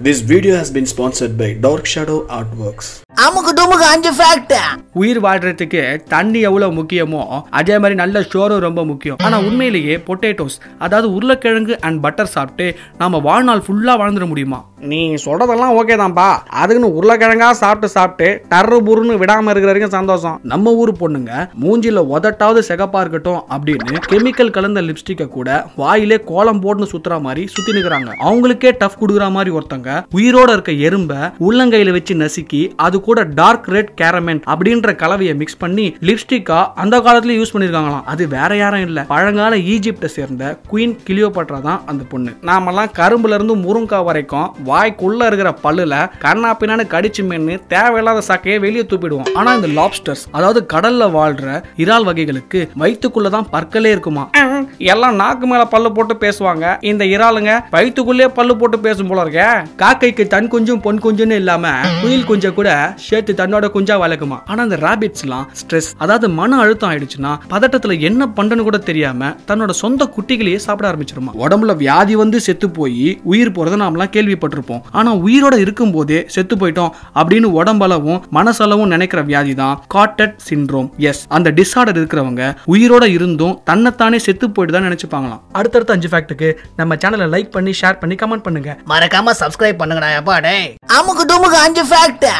This video has been sponsored by Dark Shadow Artworks. அமுக்கு டுமுக்கு அஞ்சு fact உயிர் வாழ்றதுக்கு தண்ணி எவ்வளவு முக்கியமோ அதே மாதிரி நல்ல ஷோரும் ரொம்ப முக்கியம் ஆனா உண்மையிலேயே பொட்டேட்டோஸ் அதாவது உருளைக்கிழங்கு அண்ட் பட்டர் சாப்பிட்டு நாம வாழ்நாள் ஃபுல்லா வாழ்ந்துட முடியுமா நீ சொல்றதெல்லாம் ஓகே தான்ப்பா அதுக்குன்னு உருளைக்கிழங்கா சாப்பிட்டு சாப்பிட்டு டர்ரு புருன்னு விடாம இருக்கிற சந்தோஷம் நம்ம ஊர் பொண்ணுங்க மூஞ்சில உதட்டாவது செகப்பா இருக்கட்டும் அப்படின்னு கெமிக்கல் கலந்த லிப்ஸ்டிக்கை கூட வாயிலே கோலம் போட்டுன்னு சுத்துற மாதிரி சுத்தி நிக்கிறாங்க அவங்களுக்கே டஃப் கொடுக்குற மாதிரி ஒருத்தங்க உயிரோட இருக்க எறும்ப உள்ளங்கையில வச்சு நசுக்கி அது கூட கூட டார்க் ரெட் கேரமென் அப்படின்ற கலவையை மிக்ஸ் பண்ணி லிப்ஸ்டிக்கா அந்த காலத்துல யூஸ் பண்ணிருக்காங்களாம் அது வேற யாரும் இல்ல பழங்கால ஈஜிப்ட சேர்ந்த குயின் கிளியோபாட்ரா தான் அந்த பொண்ணு நாமெல்லாம் கரும்புல இருந்து முருங்கா வரைக்கும் வாய்க்குள்ள இருக்கிற பல்லுல கண்ணா பின்னான்னு கடிச்சு மென்னு தேவையில்லாத சக்கையை வெளியே தூப்பிடுவோம் ஆனா இந்த லாப்ஸ்டர்ஸ் அதாவது கடல்ல வாழ்ற இறால் வகைகளுக்கு வயிற்றுக்குள்ளதான் பற்களே இருக்குமா எல்லாம் நாக்கு மேல பல்லு போட்டு பேசுவாங்க இந்த இறாலுங்க வயிற்றுக்குள்ளே பல்லு போட்டு பேசும் போல இருக்க காக்கைக்கு தன் குஞ்சும் பொன் குஞ்சுன்னு இல்லாம குயில் குஞ்ச கூட சேர்த்து தன்னோட குஞ்சா வளர்க்குமா ஆனா அந்த ராபிட்ஸ் எல்லாம் ஸ்ட்ரெஸ் அதாவது மன அழுத்தம் ஆயிடுச்சுன்னா பதட்டத்துல என்ன பண்ணுன்னு கூட தெரியாம தன்னோட சொந்த குட்டிகளையே சாப்பிட ஆரம்பிச்சிருமா உடம்புல வியாதி வந்து செத்து போய் உயிர் போறதை எல்லாம் கேள்விப்பட்டிருப்போம் ஆனா உயிரோட இருக்கும் போதே செத்து போயிட்டோம் அப்படின்னு உடம்பளவும் மனசளவும் நினைக்கிற வியாதி தான் காட்டட் சின்ரோம் எஸ் அந்த டிஸார்டர் இருக்கிறவங்க உயிரோட இருந்தும் தன்னைத்தானே செத்து போயிட்டு அப்படிதான் நினைச்சுப்பாங்களாம் அடுத்தடுத்த அஞ்சு ஃபேக்ட்டுக்கு நம்ம சேனலை லைக் பண்ணி ஷேர் பண்ணி கமெண்ட் பண்ணுங்க மறக்காம சப்ஸ்கிரைப் பண்ணுங்கடா எப்பா டேய் அமுக்கு டுமுக்கு அஞ்சு ஃபேக்ட்